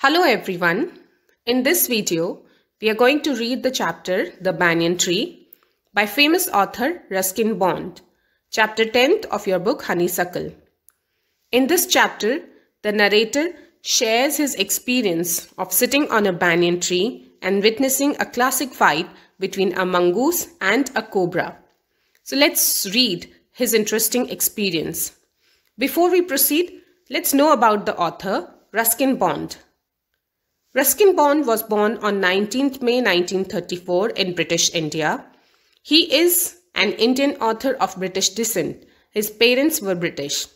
Hello everyone. In this video, we are going to read the chapter The Banyan Tree by famous author Ruskin Bond, chapter 10th of your book Honeysuckle. In this chapter, the narrator shares his experience of sitting on a banyan tree and witnessing a classic fight between a mongoose and a cobra. So let's read his interesting experience. Before we proceed, let's know about the author, Ruskin Bond. Ruskin Bond was born on 19th May 1934 in British India. He is an Indian author of British descent. His parents were British.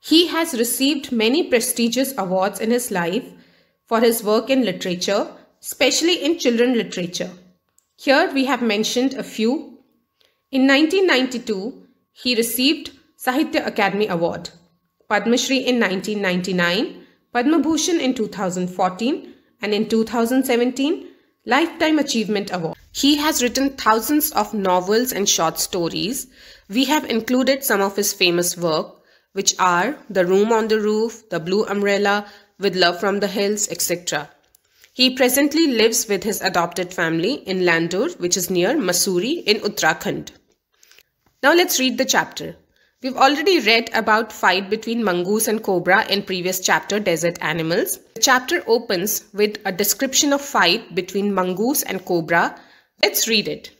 He has received many prestigious awards in his life for his work in literature, especially in children literature. Here we have mentioned a few. In 1992, he received Sahitya Academy Award, Padma Shri in 1999, Padma Bhushan in 2014 and in 2017, Lifetime Achievement Award. He has written thousands of novels and short stories. We have included some of his famous work, which are The Room on the Roof, The Blue Umbrella, With Love from the Hills, etc. He presently lives with his adopted family in Landur, which is near Masuri in Uttarakhand. Now let's read the chapter. We've already read about fight between mongoose and cobra in previous chapter Desert Animals. The chapter opens with a description of fight between mongoose and cobra. Let's read it.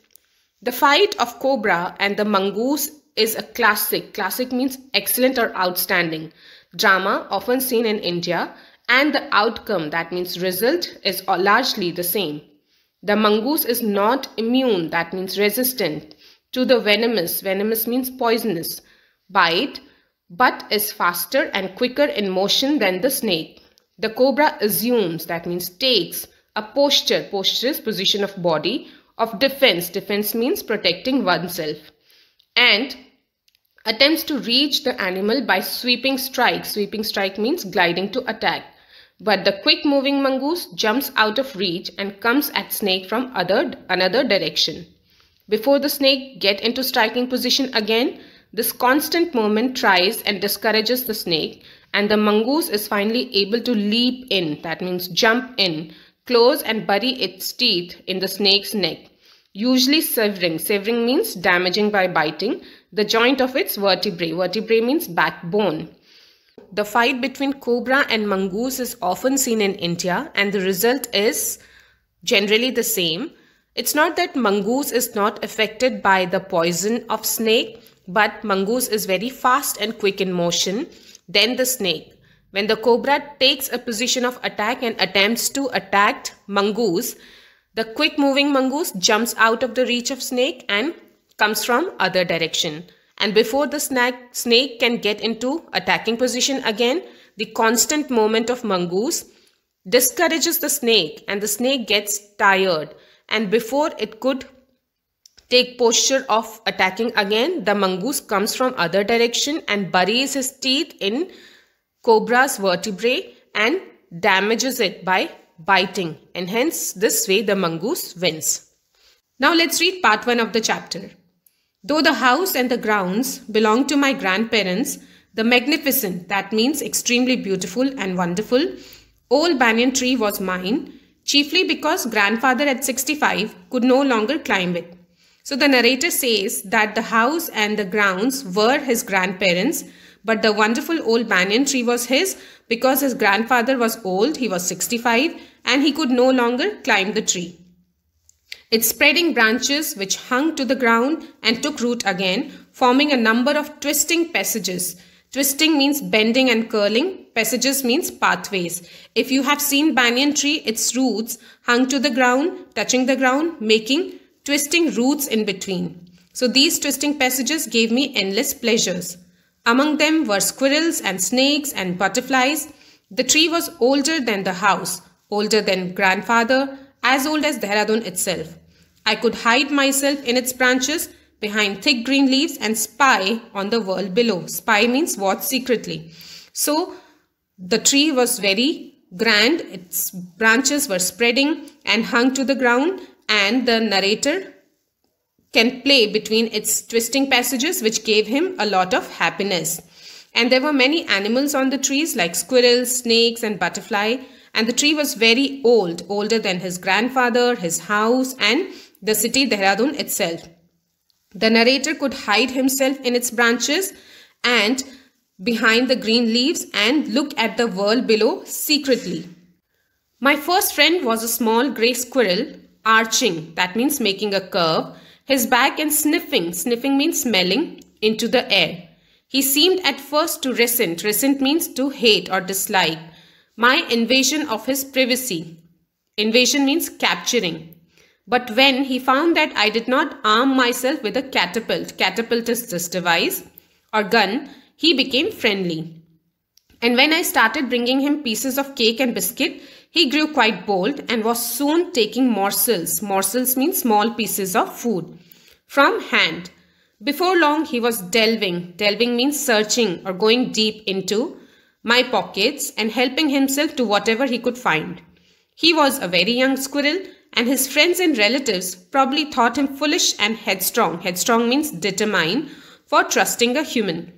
The fight of cobra and the mongoose is a classic. Classic means excellent or outstanding. Drama often seen in India and the outcome that means result is largely the same. The mongoose is not immune that means resistant to the venomous. Venomous means poisonous bite but is faster and quicker in motion than the snake. The cobra assumes, that means takes, a posture, posture is position of body, of defense, defense means protecting oneself, and attempts to reach the animal by sweeping strike. Sweeping strike means gliding to attack. But the quick moving mongoose jumps out of reach and comes at snake from other, another direction. Before the snake get into striking position again, this constant movement tries and discourages the snake and the mongoose is finally able to leap in, that means jump in, close and bury its teeth in the snake's neck, usually severing. Severing means damaging by biting the joint of its vertebrae. Vertebrae means backbone. The fight between cobra and mongoose is often seen in India and the result is generally the same. It's not that mongoose is not affected by the poison of snake, but mongoose is very fast and quick in motion than the snake. When the cobra takes a position of attack and attempts to attack mongoose, the quick moving mongoose jumps out of the reach of snake and comes from other direction. And before the snake snake can get into attacking position again, the constant movement of mongoose discourages the snake and the snake gets tired and before it could take posture of attacking again. The mongoose comes from other direction and buries his teeth in cobra's vertebrae and damages it by biting and hence this way the mongoose wins. Now let's read part 1 of the chapter. Though the house and the grounds belong to my grandparents, the magnificent, that means extremely beautiful and wonderful, old banyan tree was mine, chiefly because grandfather at 65 could no longer climb it. So the narrator says that the house and the grounds were his grandparents, but the wonderful old banyan tree was his because his grandfather was old, he was 65, and he could no longer climb the tree. Its spreading branches, which hung to the ground and took root again, forming a number of twisting passages. Twisting means bending and curling. Passages means pathways. If you have seen banyan tree, its roots hung to the ground, touching the ground, making twisting roots in between. So these twisting passages gave me endless pleasures. Among them were squirrels and snakes and butterflies. The tree was older than the house, older than grandfather, as old as Dehradun itself. I could hide myself in its branches behind thick green leaves and spy on the world below. Spy means watch secretly. So the tree was very grand, its branches were spreading and hung to the ground, and the narrator can play between its twisting passages, which gave him a lot of happiness. And there were many animals on the trees, like squirrels, snakes, and butterfly. And the tree was very old, older than his grandfather, his house, and the city Dehradun itself. The narrator could hide himself in its branches and behind the green leaves and look at the world below secretly. My first friend was a small grey squirrel arching, that means making a curve, his back and sniffing, sniffing means smelling, into the air. He seemed at first to resent, resent means to hate or dislike, my invasion of his privacy. Invasion means capturing. But when he found that I did not arm myself with a catapult, catapult is this device or gun, he became friendly. And when I started bringing him pieces of cake and biscuit, he grew quite bold and was soon taking morsels. Morsels mean small pieces of food. From hand. Before long, he was delving. Delving means searching or going deep into my pockets and helping himself to whatever he could find. He was a very young squirrel and his friends and relatives probably thought him foolish and headstrong. Headstrong means determined for trusting a human.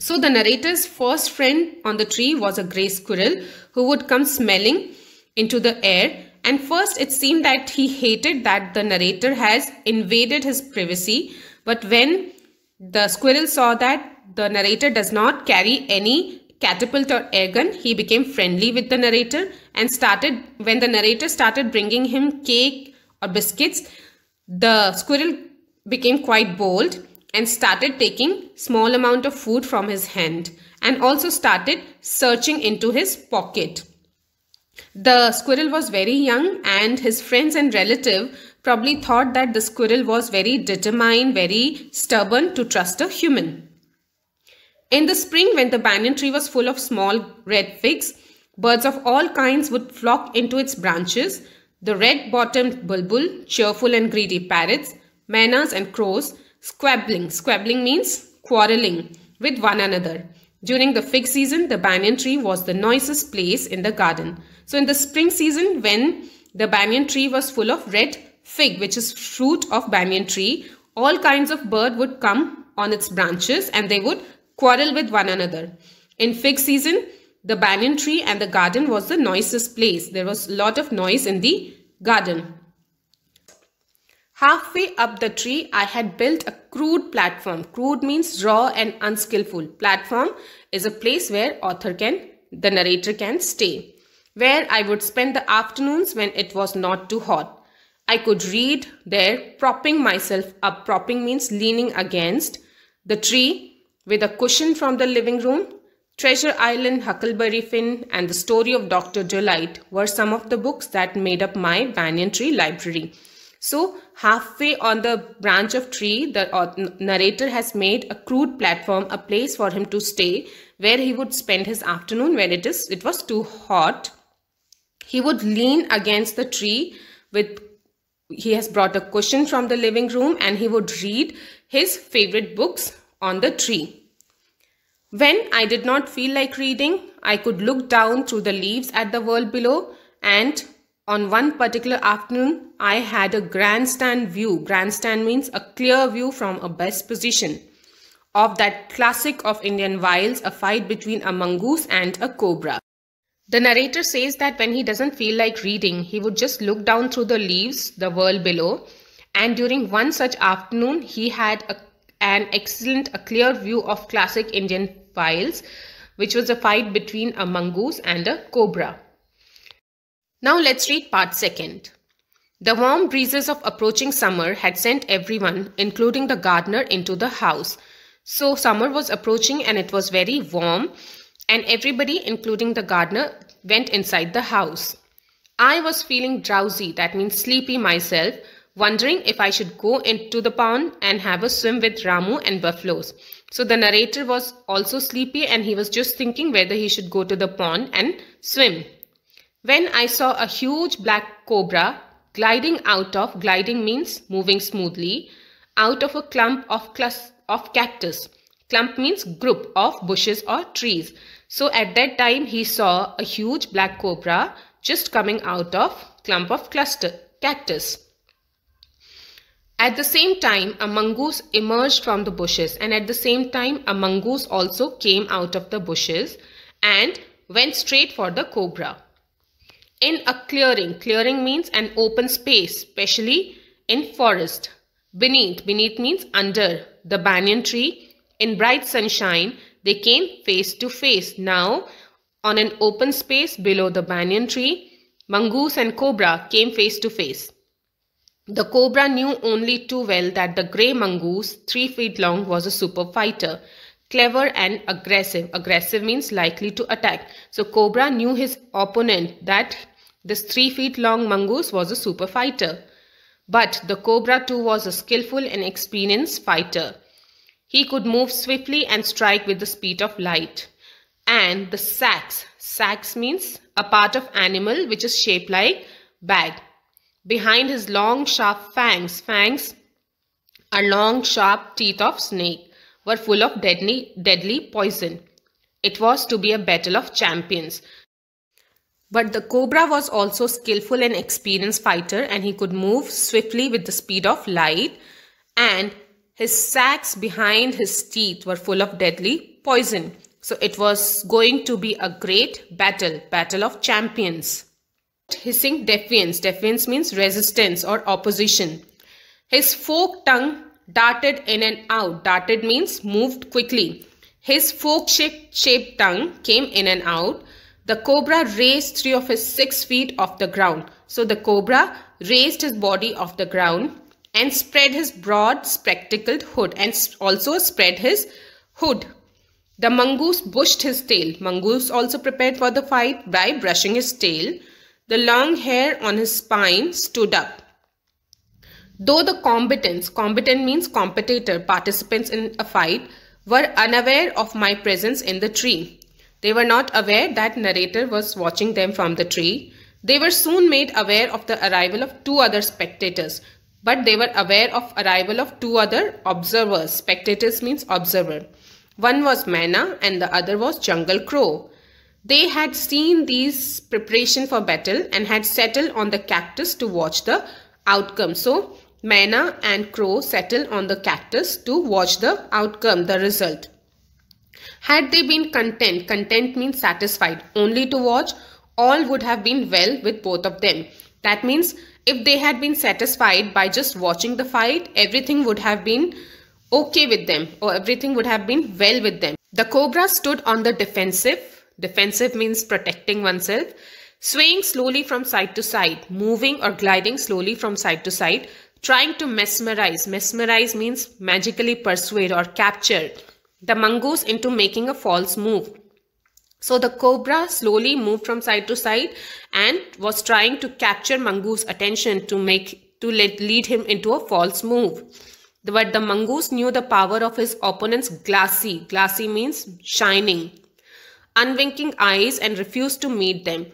So the narrator's first friend on the tree was a gray squirrel who would come smelling into the air. And first it seemed that he hated that the narrator has invaded his privacy. But when the squirrel saw that the narrator does not carry any catapult or airgun, he became friendly with the narrator and started, when the narrator started bringing him cake or biscuits, the squirrel became quite bold and started taking small amount of food from his hand and also started searching into his pocket. The squirrel was very young and his friends and relative probably thought that the squirrel was very determined, very stubborn to trust a human. In the spring when the banyan tree was full of small red figs, birds of all kinds would flock into its branches. The red-bottomed bulbul, cheerful and greedy parrots, manas and crows Squabbling. Squabbling means quarreling with one another. During the fig season, the banyan tree was the noisiest place in the garden. So in the spring season, when the banyan tree was full of red fig, which is fruit of banyan tree, all kinds of bird would come on its branches and they would quarrel with one another. In fig season, the banyan tree and the garden was the noisiest place. There was a lot of noise in the garden. Halfway up the tree, I had built a crude platform. Crude means raw and unskillful. Platform is a place where author can, the narrator can stay. Where I would spend the afternoons when it was not too hot. I could read there, propping myself up. Propping means leaning against the tree with a cushion from the living room. Treasure Island, Huckleberry Finn, and The Story of Dr. Delight were some of the books that made up my Banyan Tree library. So halfway on the branch of tree, the uh, narrator has made a crude platform, a place for him to stay, where he would spend his afternoon when it is it was too hot. He would lean against the tree with he has brought a cushion from the living room and he would read his favorite books on the tree. When I did not feel like reading, I could look down through the leaves at the world below and on one particular afternoon, I had a grandstand view. Grandstand means a clear view from a best position of that classic of Indian wilds, a fight between a mongoose and a cobra. The narrator says that when he doesn't feel like reading, he would just look down through the leaves, the world below. And during one such afternoon, he had a, an excellent, a clear view of classic Indian wilds, which was a fight between a mongoose and a cobra. Now let's read part second. The warm breezes of approaching summer had sent everyone, including the gardener, into the house. So summer was approaching and it was very warm, and everybody, including the gardener, went inside the house. I was feeling drowsy, that means sleepy myself, wondering if I should go into the pond and have a swim with Ramu and buffaloes. So the narrator was also sleepy and he was just thinking whether he should go to the pond and swim. When I saw a huge black cobra gliding out of, gliding means moving smoothly, out of a clump of, clus of cactus. Clump means group of bushes or trees. So at that time he saw a huge black cobra just coming out of clump of cluster cactus. At the same time, a mongoose emerged from the bushes and at the same time, a mongoose also came out of the bushes and went straight for the cobra in a clearing. Clearing means an open space, especially in forest. Beneath, beneath means under the banyan tree. In bright sunshine, they came face to face. Now, on an open space below the banyan tree, mongoose and cobra came face to face. The cobra knew only too well that the grey mongoose, three feet long, was a super fighter. Clever and aggressive. Aggressive means likely to attack. So Cobra knew his opponent that this three feet long mongoose was a super fighter. But the cobra too was a skillful and experienced fighter. He could move swiftly and strike with the speed of light. And the sacks, sacks means a part of animal which is shaped like bag. Behind his long sharp fangs, fangs are long sharp teeth of snake, were full of deadly, deadly poison. It was to be a battle of champions. But the cobra was also skillful and experienced fighter and he could move swiftly with the speed of light and his sacs behind his teeth were full of deadly poison. So it was going to be a great battle, battle of champions. Hissing defiance, defiance means resistance or opposition. His forked tongue darted in and out. Darted means moved quickly. His fork-shaped tongue came in and out. The cobra raised three of his six feet off the ground. So the cobra raised his body off the ground and spread his broad spectacled hood and also spread his hood. The mongoose bushed his tail. Mongoose also prepared for the fight by brushing his tail. The long hair on his spine stood up. Though the combatants, combatant means competitor, participants in a fight, were unaware of my presence in the tree. They were not aware that narrator was watching them from the tree. They were soon made aware of the arrival of two other spectators, but they were aware of arrival of two other observers. Spectators means observer. One was Mana and the other was Jungle Crow. They had seen these preparation for battle and had settled on the cactus to watch the outcome. So, Mana and Crow settled on the cactus to watch the outcome, the result. Had they been content, content means satisfied, only to watch, all would have been well with both of them. That means if they had been satisfied by just watching the fight, everything would have been okay with them or everything would have been well with them. The cobra stood on the defensive. Defensive means protecting oneself. Swaying slowly from side to side, moving or gliding slowly from side to side, trying to mesmerize. Mesmerize means magically persuade or capture the mongoose into making a false move. So the cobra slowly moved from side to side and was trying to capture mongoose attention to make to let, lead him into a false move. But the mongoose knew the power of his opponent's glassy. Glassy means shining, unwinking eyes and refused to meet them.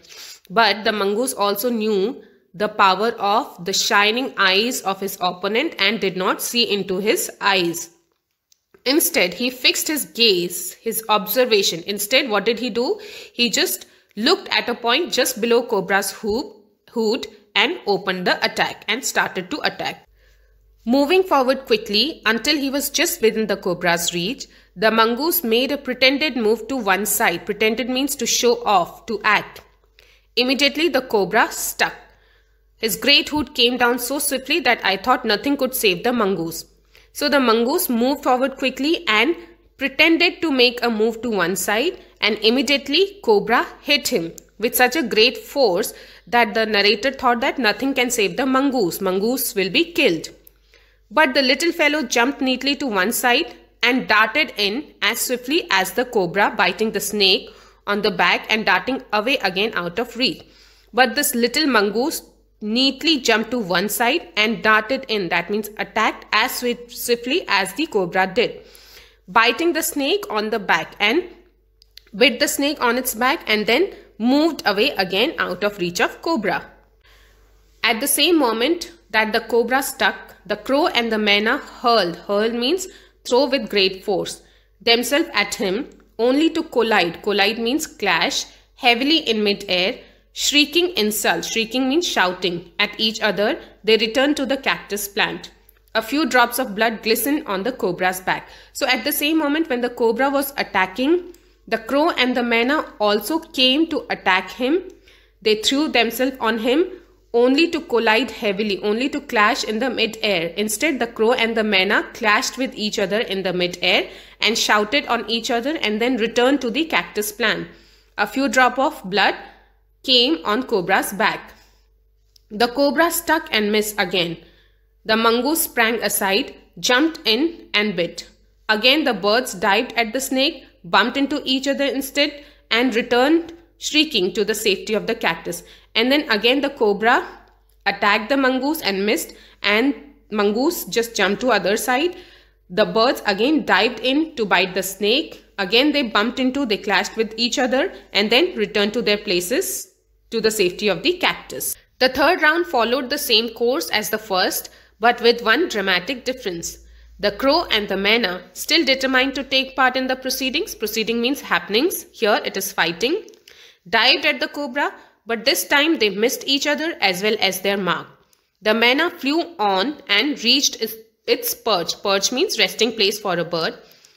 But the mongoose also knew the power of the shining eyes of his opponent and did not see into his eyes. Instead, he fixed his gaze, his observation. Instead, what did he do? He just looked at a point just below Cobra's hoop, hood and opened the attack and started to attack. Moving forward quickly until he was just within the cobra's reach, the mongoose made a pretended move to one side. Pretended means to show off, to act. Immediately the cobra stuck. His great hood came down so swiftly that I thought nothing could save the mongoose. So the mongoose moved forward quickly and pretended to make a move to one side and immediately Cobra hit him with such a great force that the narrator thought that nothing can save the mongoose. Mongoose will be killed. But the little fellow jumped neatly to one side and darted in as swiftly as the cobra, biting the snake on the back and darting away again out of reach. But this little mongoose neatly jumped to one side and darted in, that means attacked as swiftly as the cobra did, biting the snake on the back and bit the snake on its back and then moved away again out of reach of cobra. At the same moment that the cobra stuck, the crow and the mena hurled. Hurl means throw with great force themselves at him only to collide. Collide means clash heavily in mid-air Shrieking insults, shrieking means shouting, at each other, they return to the cactus plant. A few drops of blood glisten on the cobra's back. So at the same moment when the cobra was attacking, the crow and the mana also came to attack him. They threw themselves on him only to collide heavily, only to clash in the mid-air. Instead, the crow and the mana clashed with each other in the mid-air and shouted on each other and then returned to the cactus plant. A few drop of blood came on Cobra's back. The cobra stuck and missed again. The mongoose sprang aside, jumped in, and bit. Again, the birds dived at the snake, bumped into each other instead, and returned shrieking to the safety of the cactus. And then again, the cobra attacked the mongoose and missed, and mongoose just jumped to other side. The birds again dived in to bite the snake. Again, they bumped into, they clashed with each other, and then returned to their places to the safety of the cactus. The third round followed the same course as the first, but with one dramatic difference. The crow and the manna still determined to take part in the proceedings. Proceeding means happenings. Here it is fighting. Dived at the cobra, but this time they missed each other as well as their mark. The manna flew on and reached its perch. Perch means resting place for a bird.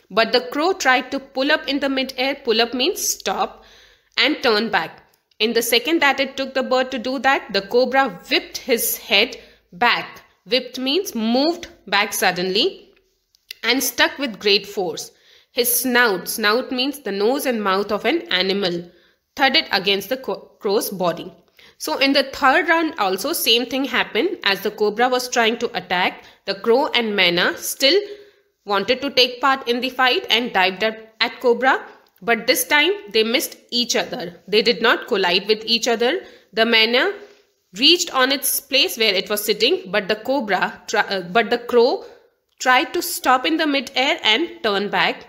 But the crow tried to pull up in the mid-air. Pull up means stop and turn back. In the second that it took the bird to do that, the cobra whipped his head back. Whipped means moved back suddenly and stuck with great force. His snout, snout means the nose and mouth of an animal, thudded against the crow's body. So in the third round also same thing happened as the cobra was trying to attack the crow and Mena still wanted to take part in the fight and dived at cobra but this time they missed each other. They did not collide with each other. The manna reached on its place where it was sitting, but the cobra, uh, but the crow tried to stop in the midair and turn back.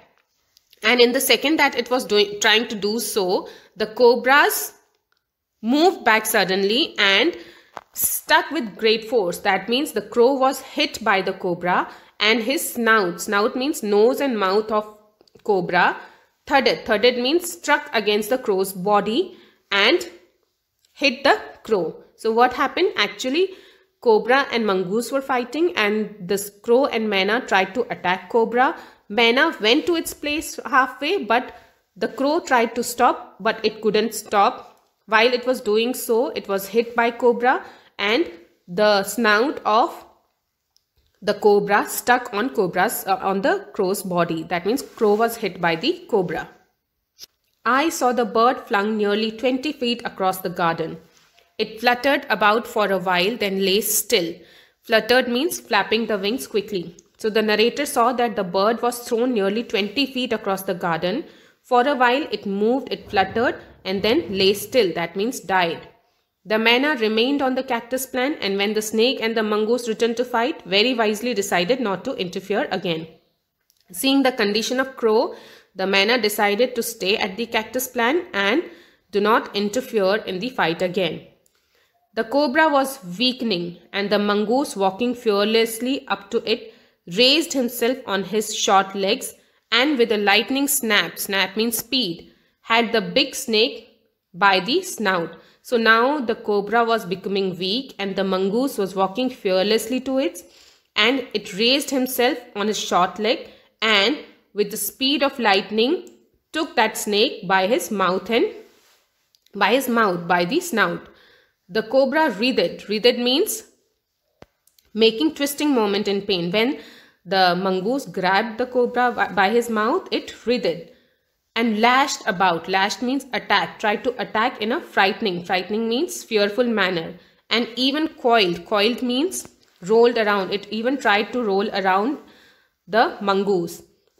And in the second that it was doing, trying to do so, the cobras moved back suddenly and stuck with great force. That means the crow was hit by the cobra and his snout, snout means nose and mouth of cobra, thudded. Thudded means struck against the crow's body and hit the crow. So what happened? Actually, Cobra and Mongoose were fighting and this crow and Mena tried to attack Cobra. Mena went to its place halfway but the crow tried to stop but it couldn't stop. While it was doing so, it was hit by Cobra and the snout of the cobra stuck on cobra's uh, on the crow's body that means crow was hit by the cobra i saw the bird flung nearly 20 feet across the garden it fluttered about for a while then lay still fluttered means flapping the wings quickly so the narrator saw that the bird was thrown nearly 20 feet across the garden for a while it moved it fluttered and then lay still that means died the manna remained on the cactus plant and when the snake and the mongoose returned to fight, very wisely decided not to interfere again. Seeing the condition of crow, the manna decided to stay at the cactus plant and do not interfere in the fight again. The cobra was weakening and the mongoose walking fearlessly up to it raised himself on his short legs and with a lightning snap, snap means speed, had the big snake by the snout so now the cobra was becoming weak and the mongoose was walking fearlessly to it and it raised himself on his short leg and with the speed of lightning took that snake by his mouth and by his mouth, by the snout. The cobra writhed. Writhed means making twisting movement in pain. When the mongoose grabbed the cobra by his mouth, it writhed and lashed about lashed means attack tried to attack in a frightening frightening means fearful manner and even coiled coiled means rolled around it even tried to roll around the mongoose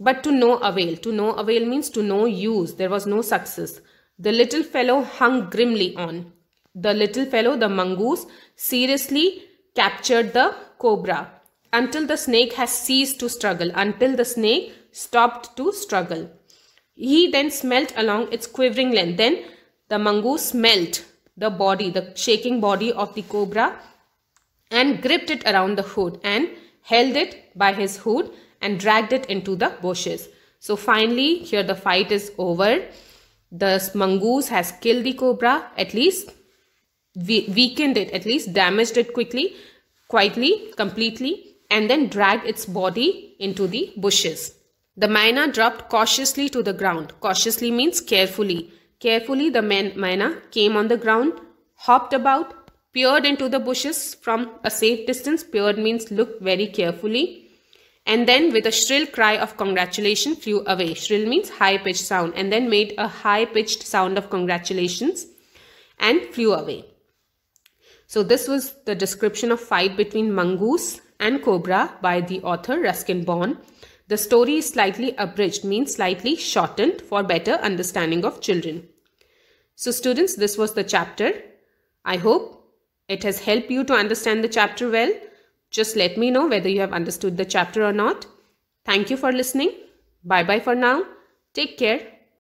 but to no avail to no avail means to no use there was no success the little fellow hung grimly on the little fellow the mongoose seriously captured the cobra until the snake has ceased to struggle until the snake stopped to struggle he then smelt along its quivering length. Then the mongoose smelt the body, the shaking body of the cobra and gripped it around the hood and held it by his hood and dragged it into the bushes. So finally, here the fight is over. The mongoose has killed the cobra, at least weakened it, at least damaged it quickly, quietly, completely, and then dragged its body into the bushes. The mina dropped cautiously to the ground. Cautiously means carefully. Carefully the mina came on the ground, hopped about, peered into the bushes from a safe distance. Peered means looked very carefully. And then with a shrill cry of congratulation flew away. Shrill means high-pitched sound. And then made a high-pitched sound of congratulations and flew away. So this was the description of fight between mongoose and cobra by the author Ruskin Bond. The story is slightly abridged, means slightly shortened for better understanding of children. So students, this was the chapter. I hope it has helped you to understand the chapter well. Just let me know whether you have understood the chapter or not. Thank you for listening. Bye bye for now. Take care.